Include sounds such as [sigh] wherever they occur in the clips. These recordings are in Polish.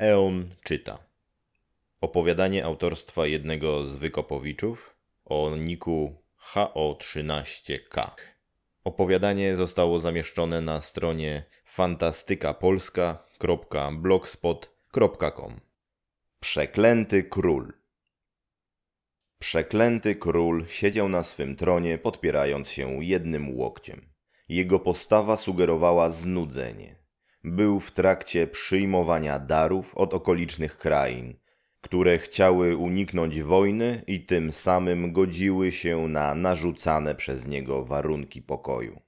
Eon czyta. Opowiadanie autorstwa jednego z Wykopowiczów o niku HO13K. Opowiadanie zostało zamieszczone na stronie fantastykapolska.blogspot.com. Przeklęty król. Przeklęty król siedział na swym tronie, podpierając się jednym łokciem. Jego postawa sugerowała znudzenie był w trakcie przyjmowania darów od okolicznych krain, które chciały uniknąć wojny i tym samym godziły się na narzucane przez niego warunki pokoju.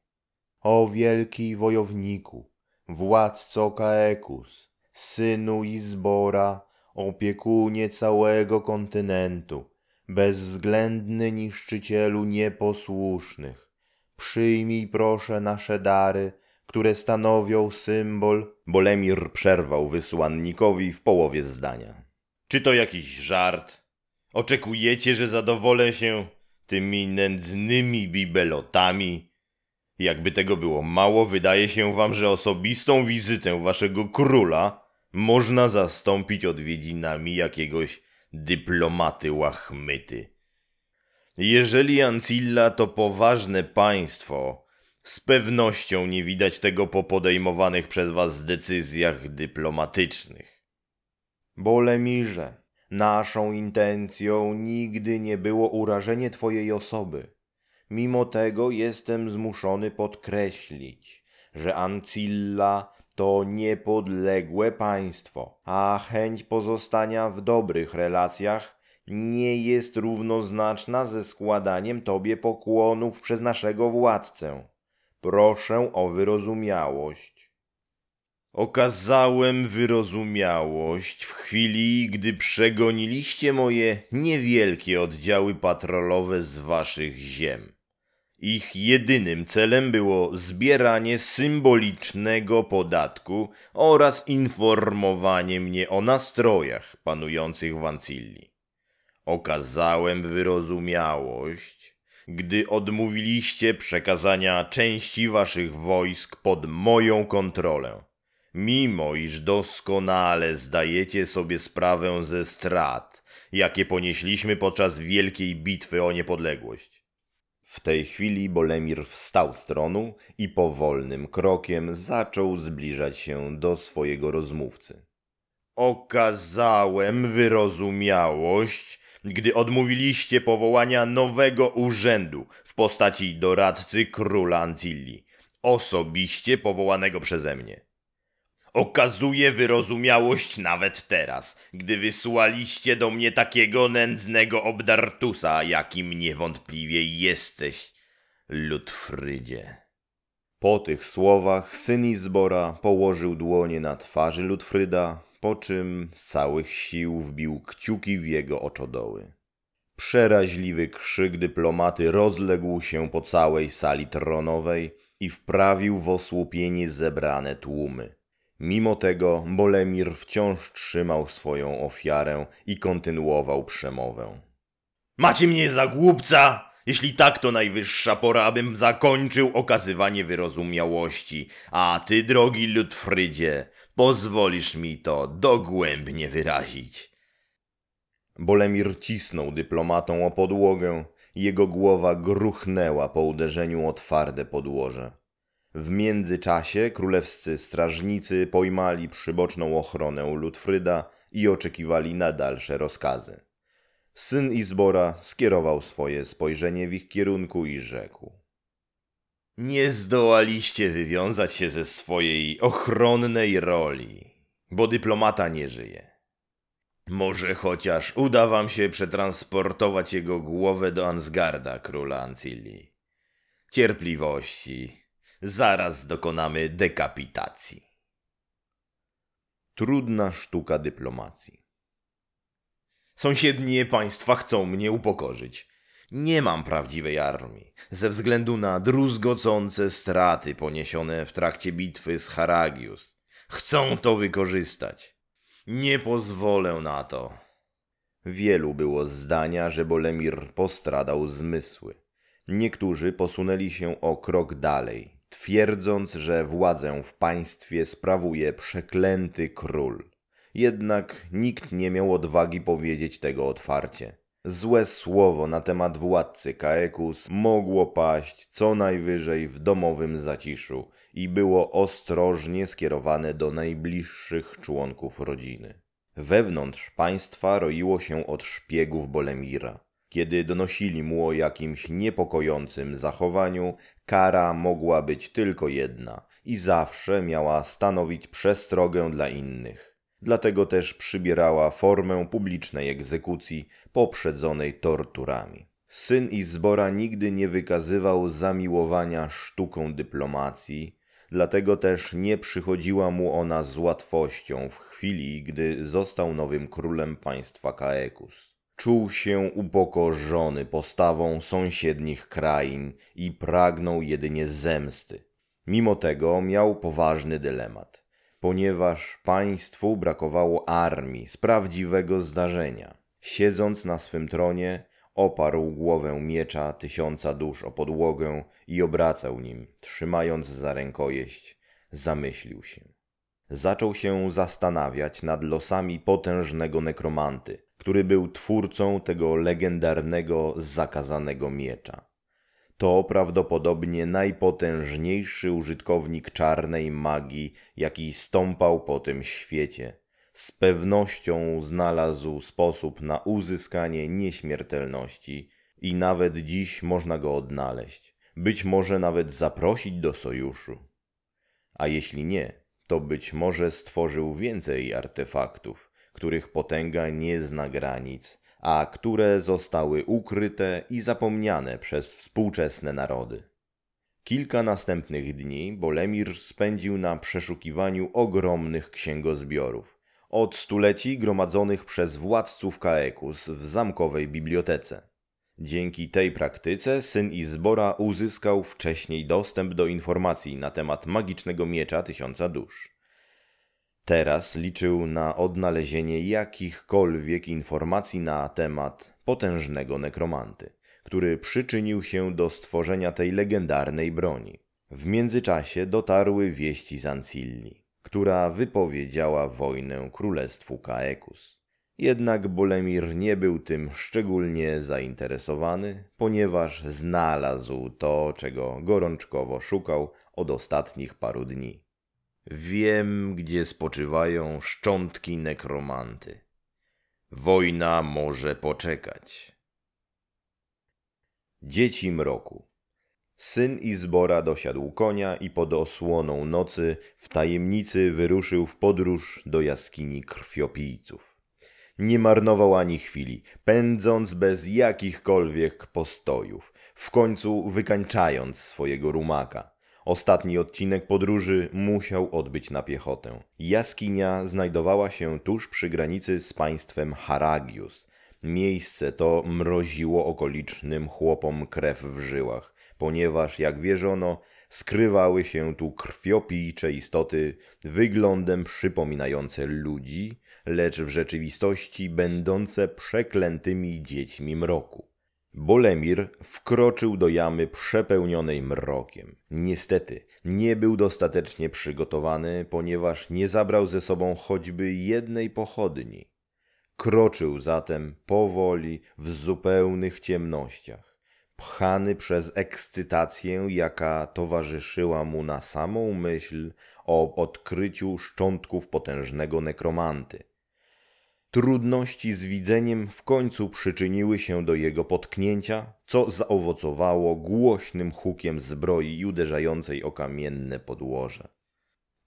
O wielki wojowniku, władco Kaekus, synu Izbora, opiekunie całego kontynentu, bezwzględny niszczycielu nieposłusznych, przyjmij proszę nasze dary – które stanowią symbol. Bolemir przerwał wysłannikowi w połowie zdania. Czy to jakiś żart? Oczekujecie, że zadowolę się tymi nędznymi bibelotami? Jakby tego było mało, wydaje się wam, że osobistą wizytę waszego króla można zastąpić odwiedzinami jakiegoś dyplomaty łachmyty. Jeżeli Ancilla to poważne państwo, z pewnością nie widać tego po podejmowanych przez was decyzjach dyplomatycznych. Bolemirze, naszą intencją nigdy nie było urażenie twojej osoby. Mimo tego jestem zmuszony podkreślić, że Ancilla to niepodległe państwo, a chęć pozostania w dobrych relacjach nie jest równoznaczna ze składaniem tobie pokłonów przez naszego władcę. Proszę o wyrozumiałość. Okazałem wyrozumiałość w chwili, gdy przegoniliście moje niewielkie oddziały patrolowe z waszych ziem. Ich jedynym celem było zbieranie symbolicznego podatku oraz informowanie mnie o nastrojach panujących w Ancilli. Okazałem wyrozumiałość gdy odmówiliście przekazania części waszych wojsk pod moją kontrolę, mimo iż doskonale zdajecie sobie sprawę ze strat, jakie ponieśliśmy podczas wielkiej bitwy o niepodległość. W tej chwili Bolemir wstał z tronu i powolnym krokiem zaczął zbliżać się do swojego rozmówcy. Okazałem wyrozumiałość gdy odmówiliście powołania nowego urzędu w postaci doradcy króla Antilli, osobiście powołanego przeze mnie. Okazuje wyrozumiałość nawet teraz, gdy wysłaliście do mnie takiego nędznego obdartusa, jakim niewątpliwie jesteś, Ludfrydzie. Po tych słowach syn Izbora położył dłonie na twarzy Ludfryda, po czym z całych sił wbił kciuki w jego oczodoły. Przeraźliwy krzyk dyplomaty rozległ się po całej sali tronowej i wprawił w osłupienie zebrane tłumy. Mimo tego Bolemir wciąż trzymał swoją ofiarę i kontynuował przemowę. Macie mnie za głupca? Jeśli tak, to najwyższa pora, abym zakończył okazywanie wyrozumiałości. A ty, drogi Ludfrydzie, Pozwolisz mi to dogłębnie wyrazić. Bolemir cisnął dyplomatą o podłogę. Jego głowa gruchnęła po uderzeniu o twarde podłoże. W międzyczasie królewscy strażnicy pojmali przyboczną ochronę Ludfryda i oczekiwali na dalsze rozkazy. Syn Izbora skierował swoje spojrzenie w ich kierunku i rzekł. Nie zdołaliście wywiązać się ze swojej ochronnej roli, bo dyplomata nie żyje. Może chociaż uda wam się przetransportować jego głowę do Ansgarda, króla Ancilli. Cierpliwości. Zaraz dokonamy dekapitacji. Trudna sztuka dyplomacji. Sąsiednie państwa chcą mnie upokorzyć. Nie mam prawdziwej armii, ze względu na druzgocące straty poniesione w trakcie bitwy z Haragius. Chcą to wykorzystać. Nie pozwolę na to. Wielu było zdania, że Bolemir postradał zmysły. Niektórzy posunęli się o krok dalej, twierdząc, że władzę w państwie sprawuje przeklęty król. Jednak nikt nie miał odwagi powiedzieć tego otwarcie. Złe słowo na temat władcy Kaekus mogło paść co najwyżej w domowym zaciszu i było ostrożnie skierowane do najbliższych członków rodziny. Wewnątrz państwa roiło się od szpiegów Bolemira. Kiedy donosili mu o jakimś niepokojącym zachowaniu, kara mogła być tylko jedna i zawsze miała stanowić przestrogę dla innych. Dlatego też przybierała formę publicznej egzekucji poprzedzonej torturami. Syn Izbora nigdy nie wykazywał zamiłowania sztuką dyplomacji, dlatego też nie przychodziła mu ona z łatwością w chwili, gdy został nowym królem państwa Kaekus. Czuł się upokorzony postawą sąsiednich krain i pragnął jedynie zemsty. Mimo tego miał poważny dylemat ponieważ państwu brakowało armii z prawdziwego zdarzenia. Siedząc na swym tronie, oparł głowę miecza tysiąca dusz o podłogę i obracał nim, trzymając za rękojeść, zamyślił się. Zaczął się zastanawiać nad losami potężnego nekromanty, który był twórcą tego legendarnego zakazanego miecza to prawdopodobnie najpotężniejszy użytkownik czarnej magii, jaki stąpał po tym świecie. Z pewnością znalazł sposób na uzyskanie nieśmiertelności i nawet dziś można go odnaleźć. Być może nawet zaprosić do sojuszu. A jeśli nie, to być może stworzył więcej artefaktów, których potęga nie zna granic a które zostały ukryte i zapomniane przez współczesne narody. Kilka następnych dni Bolemir spędził na przeszukiwaniu ogromnych księgozbiorów, od stuleci gromadzonych przez władców Kaekus w zamkowej bibliotece. Dzięki tej praktyce syn Izbora uzyskał wcześniej dostęp do informacji na temat magicznego miecza tysiąca dusz. Teraz liczył na odnalezienie jakichkolwiek informacji na temat potężnego nekromanty, który przyczynił się do stworzenia tej legendarnej broni. W międzyczasie dotarły wieści z Ancilli, która wypowiedziała wojnę królestwu Kaekus. Jednak Bolemir nie był tym szczególnie zainteresowany, ponieważ znalazł to, czego gorączkowo szukał od ostatnich paru dni. Wiem, gdzie spoczywają szczątki nekromanty. Wojna może poczekać. Dzieci mroku. Syn Izbora dosiadł konia i pod osłoną nocy w tajemnicy wyruszył w podróż do jaskini krwiopijców. Nie marnował ani chwili, pędząc bez jakichkolwiek postojów, w końcu wykańczając swojego rumaka – Ostatni odcinek podróży musiał odbyć na piechotę. Jaskinia znajdowała się tuż przy granicy z państwem Haragius. Miejsce to mroziło okolicznym chłopom krew w żyłach, ponieważ, jak wierzono, skrywały się tu krwiopijcze istoty wyglądem przypominające ludzi, lecz w rzeczywistości będące przeklętymi dziećmi mroku. Bolemir wkroczył do jamy przepełnionej mrokiem. Niestety, nie był dostatecznie przygotowany, ponieważ nie zabrał ze sobą choćby jednej pochodni. Kroczył zatem powoli w zupełnych ciemnościach, pchany przez ekscytację, jaka towarzyszyła mu na samą myśl o odkryciu szczątków potężnego nekromanty. Trudności z widzeniem w końcu przyczyniły się do jego potknięcia, co zaowocowało głośnym hukiem zbroi i uderzającej o kamienne podłoże.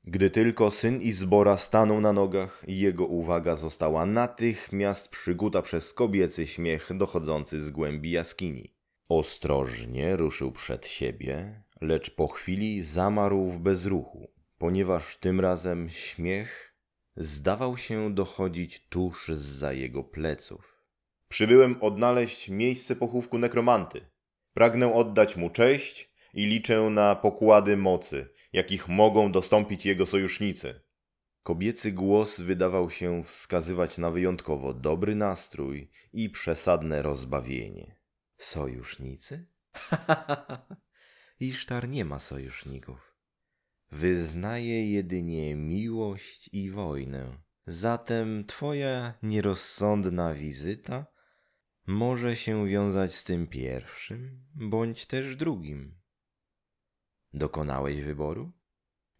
Gdy tylko syn Izbora stanął na nogach, jego uwaga została natychmiast przyguta przez kobiecy śmiech dochodzący z głębi jaskini. Ostrożnie ruszył przed siebie, lecz po chwili zamarł w bezruchu, ponieważ tym razem śmiech zdawał się dochodzić tuż za jego pleców. Przybyłem odnaleźć miejsce pochówku nekromanty. Pragnę oddać mu cześć i liczę na pokłady mocy, jakich mogą dostąpić jego sojusznicy. Kobiecy głos wydawał się wskazywać na wyjątkowo dobry nastrój i przesadne rozbawienie. Sojusznicy? Ha, [laughs] ha, ha, Isztar nie ma sojuszników wyznaje jedynie miłość i wojnę. Zatem Twoja nierozsądna wizyta może się wiązać z tym pierwszym bądź też drugim. Dokonałeś wyboru?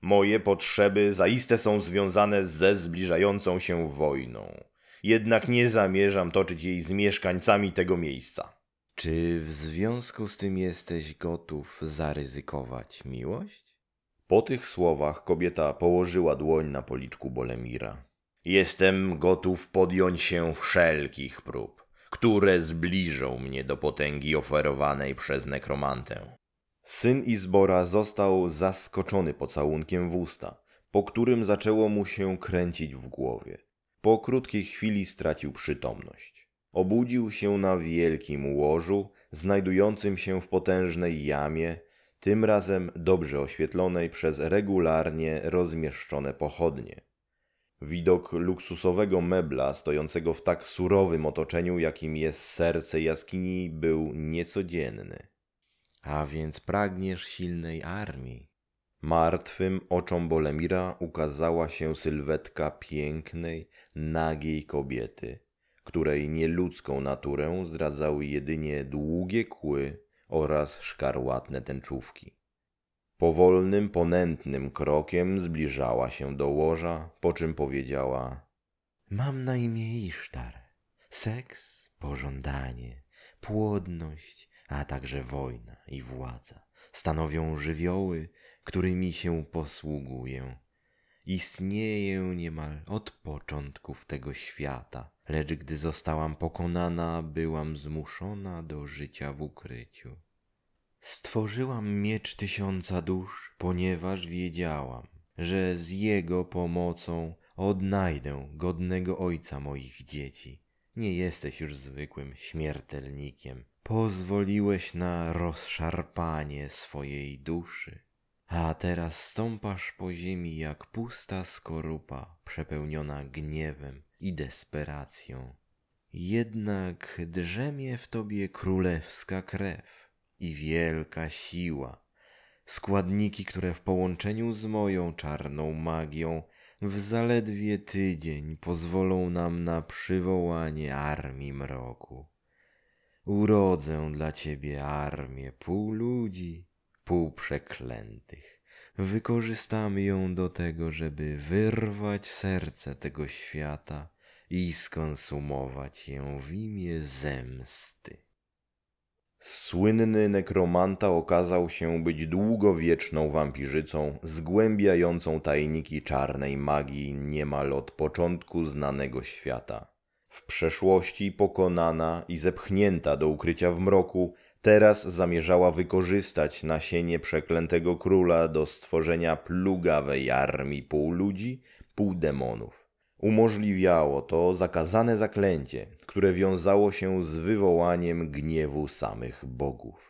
Moje potrzeby zaiste są związane ze zbliżającą się wojną, jednak nie zamierzam toczyć jej z mieszkańcami tego miejsca. Czy w związku z tym jesteś gotów zaryzykować miłość? Po tych słowach kobieta położyła dłoń na policzku Bolemira. Jestem gotów podjąć się wszelkich prób, które zbliżą mnie do potęgi oferowanej przez nekromantę. Syn Izbora został zaskoczony pocałunkiem w usta, po którym zaczęło mu się kręcić w głowie. Po krótkiej chwili stracił przytomność. Obudził się na wielkim łożu, znajdującym się w potężnej jamie, tym razem dobrze oświetlonej przez regularnie rozmieszczone pochodnie. Widok luksusowego mebla stojącego w tak surowym otoczeniu, jakim jest serce jaskini, był niecodzienny. A więc pragniesz silnej armii. Martwym oczom Bolemira ukazała się sylwetka pięknej, nagiej kobiety, której nieludzką naturę zdradzały jedynie długie kły oraz szkarłatne tęczówki. Powolnym, ponętnym krokiem zbliżała się do łoża, po czym powiedziała: Mam na imię Isztar. Seks, pożądanie, płodność, a także wojna i władza stanowią żywioły, którymi się posługuję. Istnieję niemal od początków tego świata, lecz gdy zostałam pokonana, byłam zmuszona do życia w ukryciu. Stworzyłam miecz tysiąca dusz, ponieważ wiedziałam, że z jego pomocą odnajdę godnego ojca moich dzieci. Nie jesteś już zwykłym śmiertelnikiem. Pozwoliłeś na rozszarpanie swojej duszy. A teraz stąpasz po ziemi jak pusta skorupa, przepełniona gniewem i desperacją. Jednak drzemie w tobie królewska krew i wielka siła, składniki, które w połączeniu z moją czarną magią w zaledwie tydzień pozwolą nam na przywołanie armii mroku. Urodzę dla ciebie armię pół ludzi, półprzeklętych. Wykorzystamy ją do tego, żeby wyrwać serce tego świata i skonsumować ją w imię zemsty. Słynny nekromanta okazał się być długowieczną wampirzycą, zgłębiającą tajniki czarnej magii niemal od początku znanego świata. W przeszłości pokonana i zepchnięta do ukrycia w mroku, Teraz zamierzała wykorzystać nasienie przeklętego króla do stworzenia plugawej armii pół ludzi, pół demonów. Umożliwiało to zakazane zaklęcie, które wiązało się z wywołaniem gniewu samych bogów.